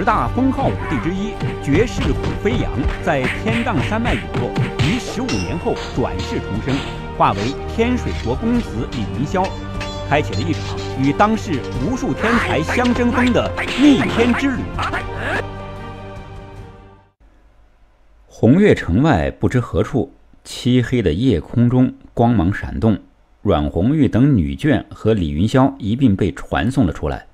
十大封号武帝之一，绝世虎飞扬，在天荡山脉陨落，于十五年后转世重生，化为天水国公子李云霄，开启了一场与当世无数天才相争锋的逆天之旅。红月城外，不知何处，漆黑的夜空中光芒闪动，阮红玉等女眷和李云霄一并被传送了出来。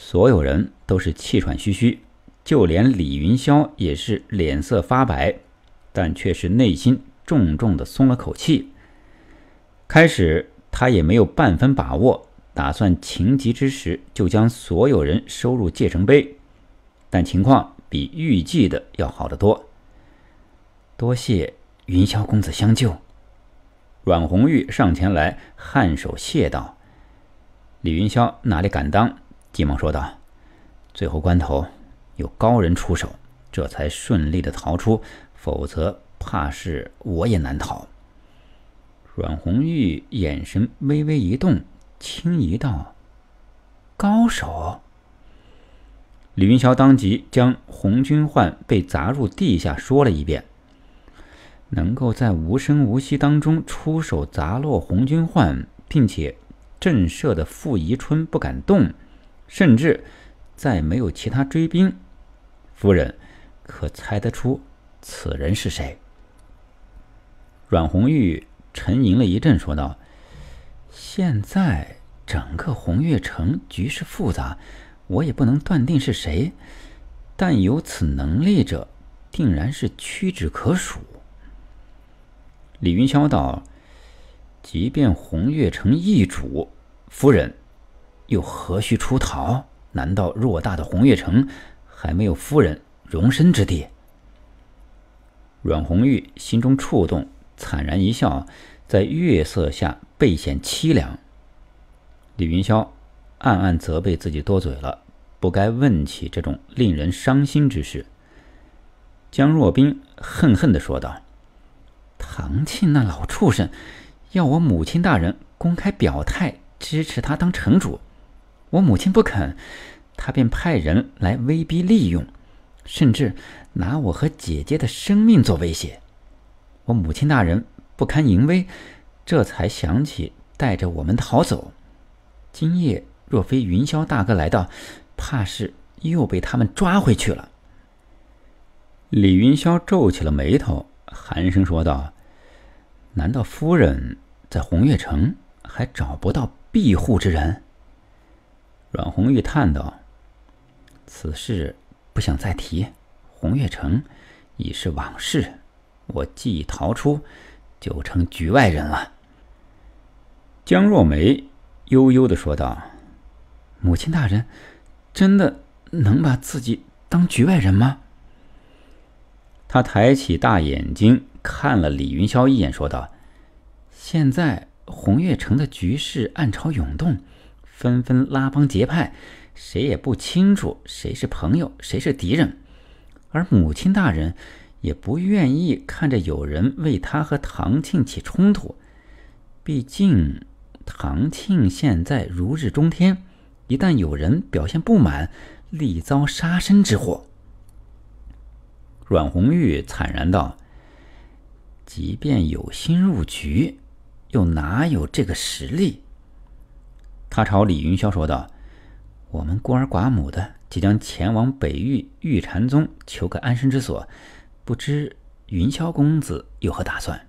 所有人都是气喘吁吁，就连李云霄也是脸色发白，但却是内心重重的松了口气。开始他也没有半分把握，打算情急之时就将所有人收入戒成碑，但情况比预计的要好得多。多谢云霄公子相救，阮红玉上前来颔首谢道：“李云霄哪里敢当。”急忙说道：“最后关头，有高人出手，这才顺利的逃出，否则怕是我也难逃。”阮红玉眼神微微一动，轻疑道：“高手。”李云霄当即将红军焕被砸入地下说了一遍。能够在无声无息当中出手砸落红军焕，并且震慑的傅宜春不敢动。甚至，再没有其他追兵，夫人，可猜得出此人是谁？阮红玉沉吟了一阵，说道：“现在整个红月城局势复杂，我也不能断定是谁。但有此能力者，定然是屈指可数。”李云霄道：“即便红月城易主，夫人。”又何须出逃？难道偌大的红月城还没有夫人容身之地？阮红玉心中触动，惨然一笑，在月色下倍显凄凉。李云霄暗暗责备自己多嘴了，不该问起这种令人伤心之事。江若冰恨恨的说道：“唐庆那老畜生，要我母亲大人公开表态支持他当城主。”我母亲不肯，他便派人来威逼利用，甚至拿我和姐姐的生命做威胁。我母亲大人不堪淫威，这才想起带着我们逃走。今夜若非云霄大哥来到，怕是又被他们抓回去了。李云霄皱起了眉头，寒声说道：“难道夫人在红月城还找不到庇护之人？”阮红玉叹道：“此事不想再提，红月城已是往事，我既已逃出，就成局外人了。”江若梅悠悠的说道：“母亲大人，真的能把自己当局外人吗？”他抬起大眼睛看了李云霄一眼，说道：“现在红月城的局势暗潮涌动。”纷纷拉帮结派，谁也不清楚谁是朋友，谁是敌人。而母亲大人也不愿意看着有人为他和唐庆起冲突，毕竟唐庆现在如日中天，一旦有人表现不满，立遭杀身之祸。阮红玉惨然道：“即便有心入局，又哪有这个实力？”他朝李云霄说道：“我们孤儿寡母的，即将前往北域玉禅宗求个安身之所，不知云霄公子有何打算？”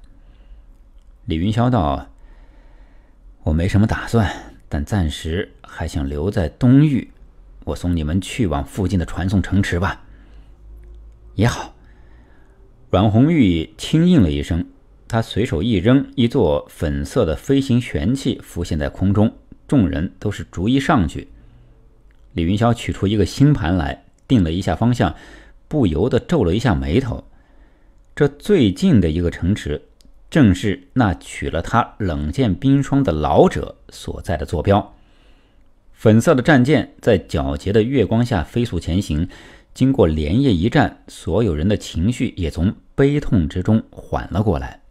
李云霄道：“我没什么打算，但暂时还想留在东域。我送你们去往附近的传送城池吧。”也好。阮红玉轻应了一声，他随手一扔，一座粉色的飞行玄器浮现在空中。众人都是逐一上去。李云霄取出一个星盘来，定了一下方向，不由得皱了一下眉头。这最近的一个城池，正是那取了他冷剑冰霜的老者所在的坐标。粉色的战舰在皎洁的月光下飞速前行。经过连夜一战，所有人的情绪也从悲痛之中缓了过来。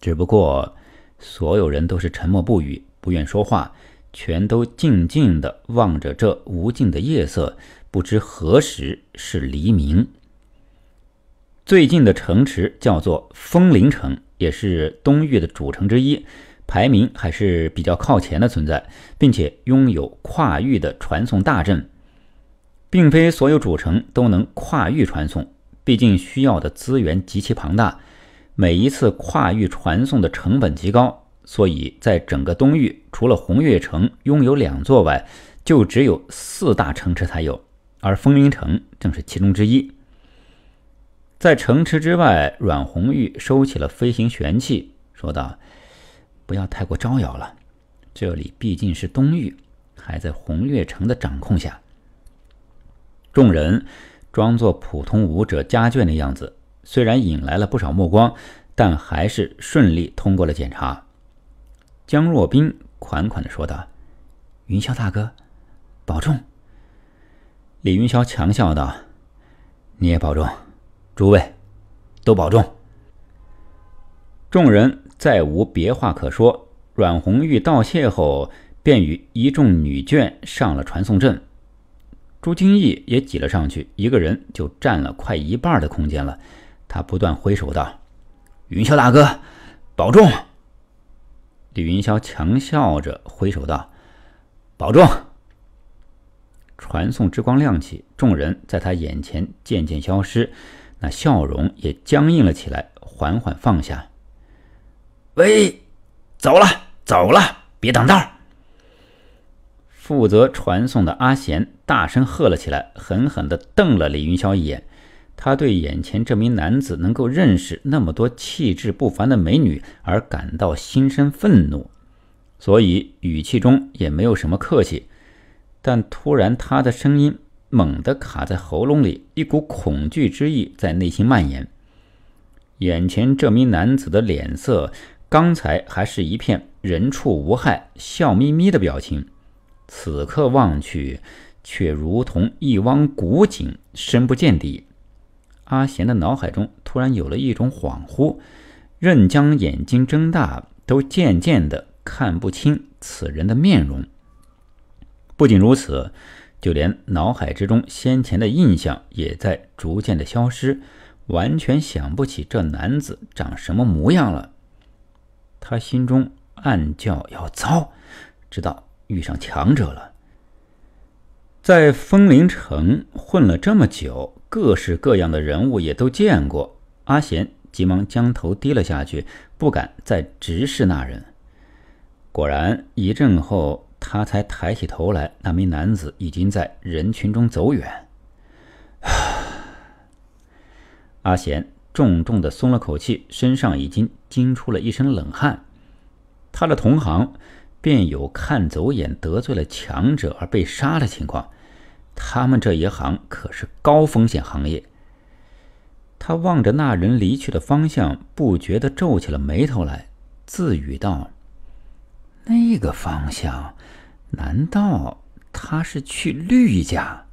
只不过，所有人都是沉默不语。不愿说话，全都静静的望着这无尽的夜色，不知何时是黎明。最近的城池叫做风铃城，也是东域的主城之一，排名还是比较靠前的存在，并且拥有跨域的传送大阵，并非所有主城都能跨域传送，毕竟需要的资源极其庞大，每一次跨域传送的成本极高。所以，在整个东域，除了红月城拥有两座外，就只有四大城池才有。而风云城正是其中之一。在城池之外，阮红玉收起了飞行玄器，说道：“不要太过招摇了，这里毕竟是东域，还在红月城的掌控下。”众人装作普通武者家眷的样子，虽然引来了不少目光，但还是顺利通过了检查。江若冰款款的说道：“云霄大哥，保重。”李云霄强笑道：“你也保重，诸位都保重。”众人再无别话可说。阮红玉道谢后，便与一众女眷上了传送阵。朱清义也挤了上去，一个人就占了快一半的空间了。他不断挥手道：“云霄大哥，保重。”李云霄强笑着挥手道：“保重。”传送之光亮起，众人在他眼前渐渐消失，那笑容也僵硬了起来，缓缓放下。“喂，走了，走了，别挡道！”负责传送的阿贤大声喝了起来，狠狠的瞪了李云霄一眼。他对眼前这名男子能够认识那么多气质不凡的美女而感到心生愤怒，所以语气中也没有什么客气。但突然，他的声音猛地卡在喉咙里，一股恐惧之意在内心蔓延。眼前这名男子的脸色，刚才还是一片人畜无害、笑眯眯的表情，此刻望去，却如同一汪古井，深不见底。阿贤的脑海中突然有了一种恍惚，任将眼睛睁大，都渐渐的看不清此人的面容。不仅如此，就连脑海之中先前的印象也在逐渐的消失，完全想不起这男子长什么模样了。他心中暗叫要糟，知道遇上强者了。在风林城混了这么久。各式各样的人物也都见过。阿贤急忙将头低了下去，不敢再直视那人。果然，一阵后，他才抬起头来。那名男子已经在人群中走远。阿贤重重的松了口气，身上已经惊出了一身冷汗。他的同行，便有看走眼得罪了强者而被杀的情况。他们这一行可是高风险行业。他望着那人离去的方向，不觉得皱起了眉头来，自语道：“那个方向，难道他是去绿家？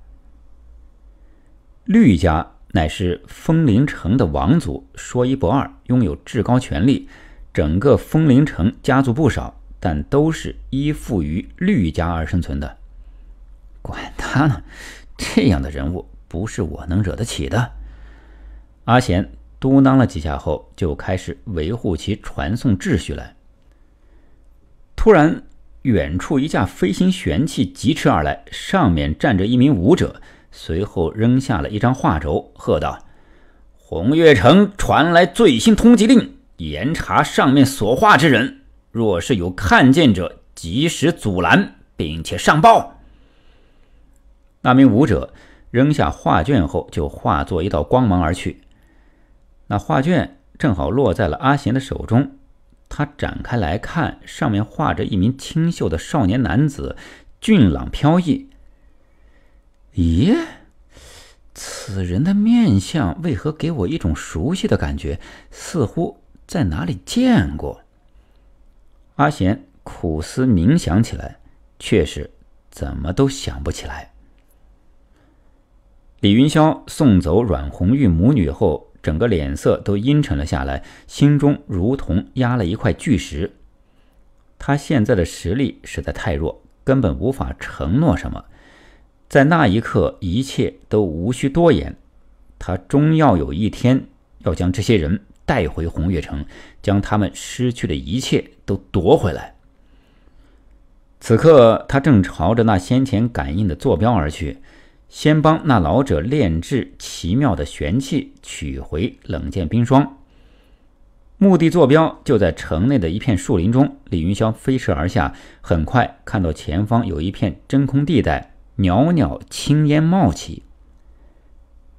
绿家乃是风林城的王族，说一不二，拥有至高权力。整个风林城家族不少，但都是依附于绿家而生存的。”管他呢，这样的人物不是我能惹得起的。阿贤嘟囔了几下后，就开始维护其传送秩序来。突然，远处一架飞行玄器疾驰而来，上面站着一名武者，随后扔下了一张画轴，喝道：“红月城传来最新通缉令，严查上面所画之人。若是有看见者，及时阻拦，并且上报。”那名舞者扔下画卷后，就化作一道光芒而去。那画卷正好落在了阿贤的手中，他展开来看，上面画着一名清秀的少年男子，俊朗飘逸。咦，此人的面相为何给我一种熟悉的感觉？似乎在哪里见过。阿贤苦思冥想起来，却是怎么都想不起来。李云霄送走阮红玉母女后，整个脸色都阴沉了下来，心中如同压了一块巨石。他现在的实力实在太弱，根本无法承诺什么。在那一刻，一切都无需多言。他终要有一天要将这些人带回红月城，将他们失去的一切都夺回来。此刻，他正朝着那先前感应的坐标而去。先帮那老者炼制奇妙的玄器，取回冷剑冰霜。目的坐标就在城内的一片树林中。李云霄飞驰而下，很快看到前方有一片真空地带，袅袅青烟冒起。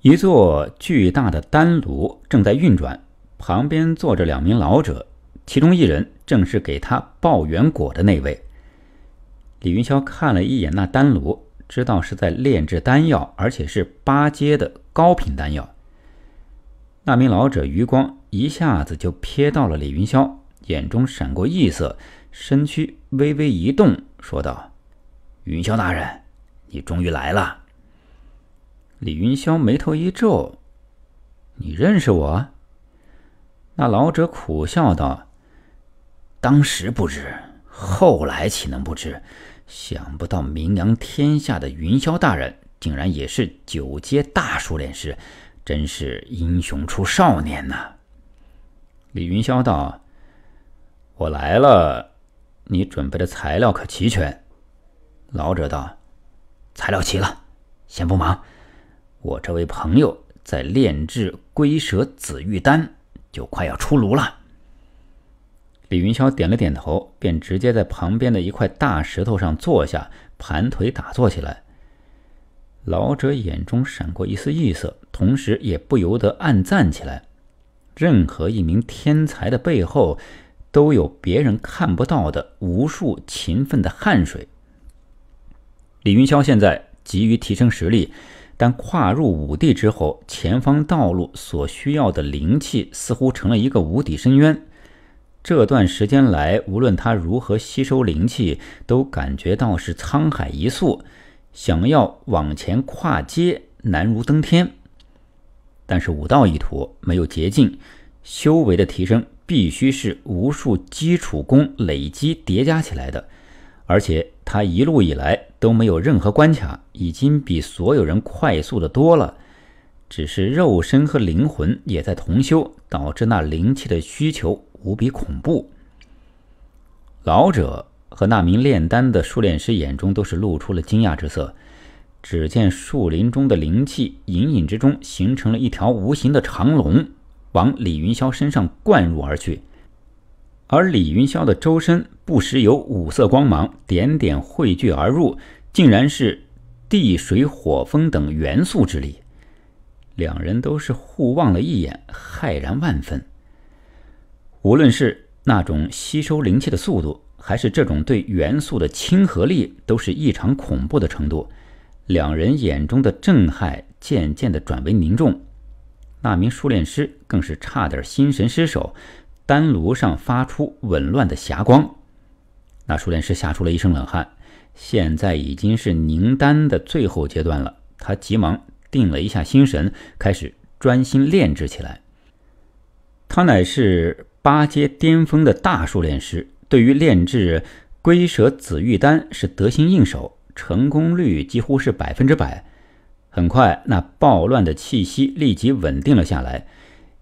一座巨大的丹炉正在运转，旁边坐着两名老者，其中一人正是给他报元果的那位。李云霄看了一眼那丹炉。知道是在炼制丹药，而且是八阶的高品丹药。那名老者余光一下子就瞥到了李云霄，眼中闪过异色，身躯微微一动，说道：“云霄大人，你终于来了。”李云霄眉头一皱：“你认识我？”那老者苦笑道：“当时不知，后来岂能不知？”想不到名扬天下的云霄大人，竟然也是九阶大熟炼师，真是英雄出少年呐！李云霄道：“我来了，你准备的材料可齐全？”老者道：“材料齐了，先不忙，我这位朋友在炼制龟蛇紫玉丹，就快要出炉了。”李云霄点了点头，便直接在旁边的一块大石头上坐下，盘腿打坐起来。老者眼中闪过一丝异色，同时也不由得暗赞起来：任何一名天才的背后，都有别人看不到的无数勤奋的汗水。李云霄现在急于提升实力，但跨入武帝之后，前方道路所需要的灵气似乎成了一个无底深渊。这段时间来，无论他如何吸收灵气，都感觉到是沧海一粟，想要往前跨阶难如登天。但是武道一途没有捷径，修为的提升必须是无数基础功累积叠加起来的。而且他一路以来都没有任何关卡，已经比所有人快速的多了。只是肉身和灵魂也在同修，导致那灵气的需求。无比恐怖。老者和那名炼丹的术炼师眼中都是露出了惊讶之色。只见树林中的灵气隐隐之中形成了一条无形的长龙，往李云霄身上灌入而去。而李云霄的周身不时有五色光芒点点汇聚而入，竟然是地、水、火、风等元素之力。两人都是互望了一眼，骇然万分。无论是那种吸收灵气的速度，还是这种对元素的亲和力，都是异常恐怖的程度。两人眼中的震撼渐渐的转为凝重，那名术练师更是差点心神失守，丹炉上发出紊乱的霞光。那术练师吓出了一身冷汗。现在已经是凝丹的最后阶段了，他急忙定了一下心神，开始专心炼制起来。他乃是。八阶巅峰的大术炼师对于炼制龟蛇紫玉丹是得心应手，成功率几乎是百分之百。很快，那暴乱的气息立即稳定了下来，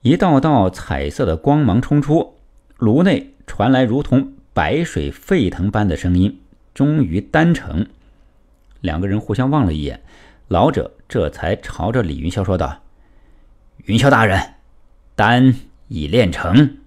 一道道彩色的光芒冲出炉内，传来如同白水沸腾般的声音。终于，丹成。两个人互相望了一眼，老者这才朝着李云霄说道：“云霄大人，丹已炼成。”